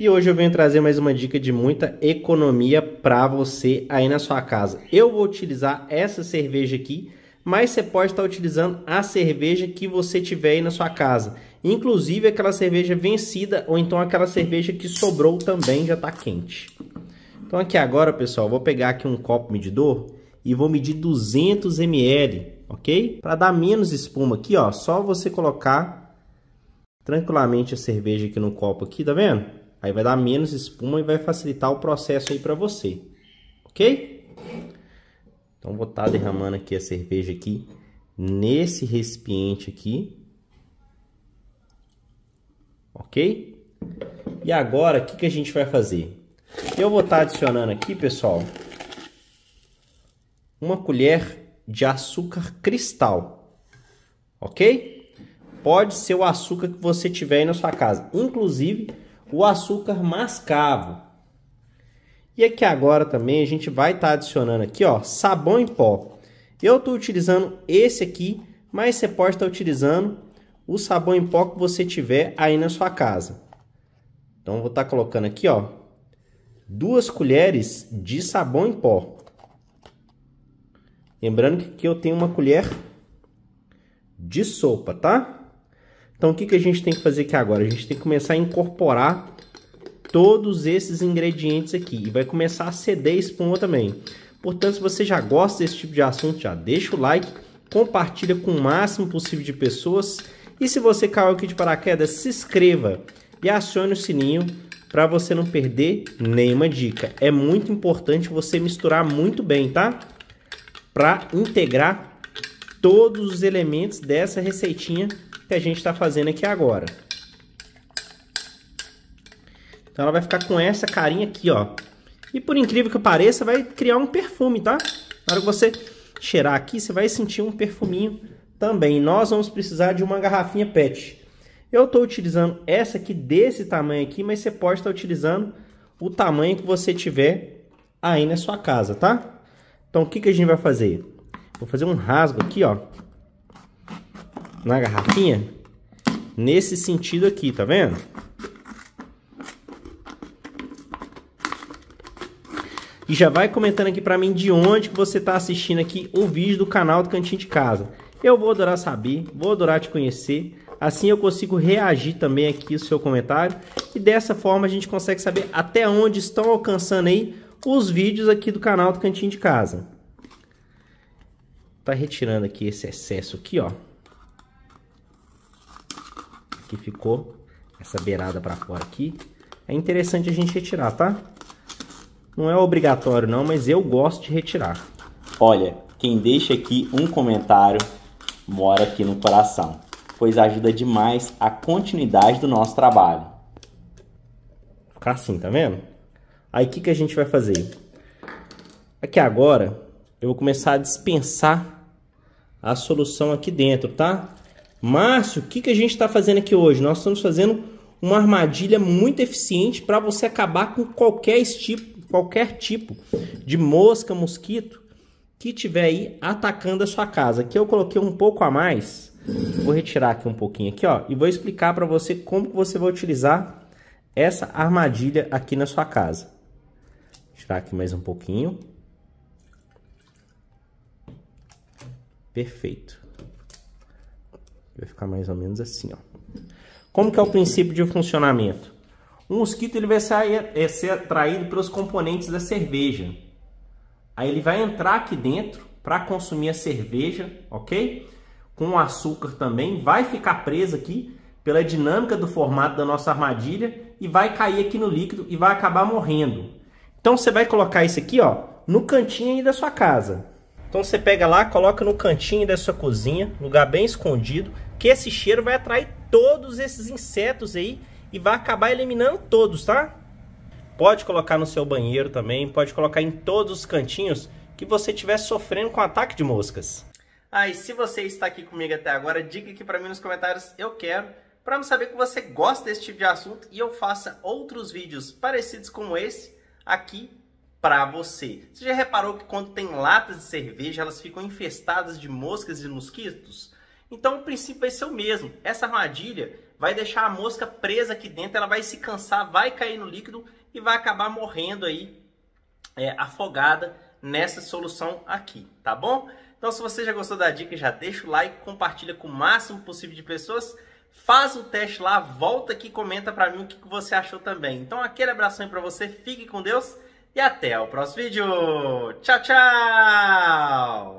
E hoje eu venho trazer mais uma dica de muita economia para você aí na sua casa. Eu vou utilizar essa cerveja aqui, mas você pode estar tá utilizando a cerveja que você tiver aí na sua casa. Inclusive aquela cerveja vencida ou então aquela cerveja que sobrou também já está quente. Então aqui agora, pessoal, vou pegar aqui um copo medidor e vou medir 200 ml, ok? Para dar menos espuma aqui, ó, só você colocar tranquilamente a cerveja aqui no copo aqui, tá vendo? Aí vai dar menos espuma e vai facilitar o processo aí para você. Ok? Então vou estar tá derramando aqui a cerveja aqui nesse recipiente aqui. Ok? E agora, o que, que a gente vai fazer? Eu vou estar tá adicionando aqui, pessoal, uma colher de açúcar cristal. Ok? Pode ser o açúcar que você tiver aí na sua casa. Inclusive, o açúcar mascavo. E aqui agora também a gente vai estar tá adicionando aqui, ó, sabão em pó. Eu estou utilizando esse aqui, mas você pode estar tá utilizando o sabão em pó que você tiver aí na sua casa. Então vou estar tá colocando aqui, ó, duas colheres de sabão em pó. Lembrando que aqui eu tenho uma colher de sopa, tá? Então, o que, que a gente tem que fazer aqui agora? A gente tem que começar a incorporar todos esses ingredientes aqui. E vai começar a ceder espuma também. Portanto, se você já gosta desse tipo de assunto, já deixa o like, compartilha com o máximo possível de pessoas. E se você caiu aqui de paraquedas, se inscreva e acione o sininho para você não perder nenhuma dica. É muito importante você misturar muito bem, tá? Para integrar todos os elementos dessa receitinha que a gente está fazendo aqui agora. Então ela vai ficar com essa carinha aqui, ó. E por incrível que pareça, vai criar um perfume, tá? Na hora que você cheirar aqui, você vai sentir um perfuminho também. Nós vamos precisar de uma garrafinha PET. Eu estou utilizando essa aqui desse tamanho aqui, mas você pode estar tá utilizando o tamanho que você tiver aí na sua casa, tá? Então o que, que a gente vai fazer? Vou fazer um rasgo aqui, ó na garrafinha nesse sentido aqui, tá vendo? E já vai comentando aqui para mim de onde que você tá assistindo aqui o vídeo do canal do Cantinho de Casa. Eu vou adorar saber, vou adorar te conhecer. Assim eu consigo reagir também aqui o seu comentário. E dessa forma a gente consegue saber até onde estão alcançando aí os vídeos aqui do canal do Cantinho de Casa. Tá retirando aqui esse excesso aqui, ó que ficou essa beirada para fora aqui, é interessante a gente retirar, tá? Não é obrigatório não, mas eu gosto de retirar. Olha, quem deixa aqui um comentário mora aqui no coração, pois ajuda demais a continuidade do nosso trabalho. Ficar assim, tá vendo? Aí o que, que a gente vai fazer? Aqui é agora, eu vou começar a dispensar a solução aqui dentro, tá? Márcio, o que, que a gente está fazendo aqui hoje? Nós estamos fazendo uma armadilha muito eficiente para você acabar com qualquer tipo, qualquer tipo de mosca, mosquito que tiver aí atacando a sua casa. Aqui eu coloquei um pouco a mais, vou retirar aqui um pouquinho aqui, ó, e vou explicar para você como você vai utilizar essa armadilha aqui na sua casa. tirar aqui mais um pouquinho. Perfeito. Vai ficar mais ou menos assim, ó. Como que é o princípio de funcionamento? O mosquito ele vai sair, é, ser atraído pelos componentes da cerveja. Aí ele vai entrar aqui dentro para consumir a cerveja, ok? Com o açúcar também. Vai ficar preso aqui pela dinâmica do formato da nossa armadilha e vai cair aqui no líquido e vai acabar morrendo. Então você vai colocar isso aqui, ó, no cantinho da sua casa. Então você pega lá, coloca no cantinho da sua cozinha, lugar bem escondido, que esse cheiro vai atrair todos esses insetos aí e vai acabar eliminando todos, tá? Pode colocar no seu banheiro também, pode colocar em todos os cantinhos que você estiver sofrendo com ataque de moscas. Ah, e se você está aqui comigo até agora, diga aqui para mim nos comentários, eu quero, para me saber que você gosta desse tipo de assunto e eu faça outros vídeos parecidos como esse aqui para você. Você já reparou que quando tem latas de cerveja, elas ficam infestadas de moscas e mosquitos? Então o princípio vai é ser o mesmo. Essa armadilha vai deixar a mosca presa aqui dentro, ela vai se cansar, vai cair no líquido e vai acabar morrendo aí é, afogada nessa solução aqui, tá bom? Então se você já gostou da dica, já deixa o like, compartilha com o máximo possível de pessoas, faz o teste lá, volta aqui e comenta para mim o que você achou também. Então aquele abraço aí para você, fique com Deus e até o próximo vídeo. Tchau, tchau!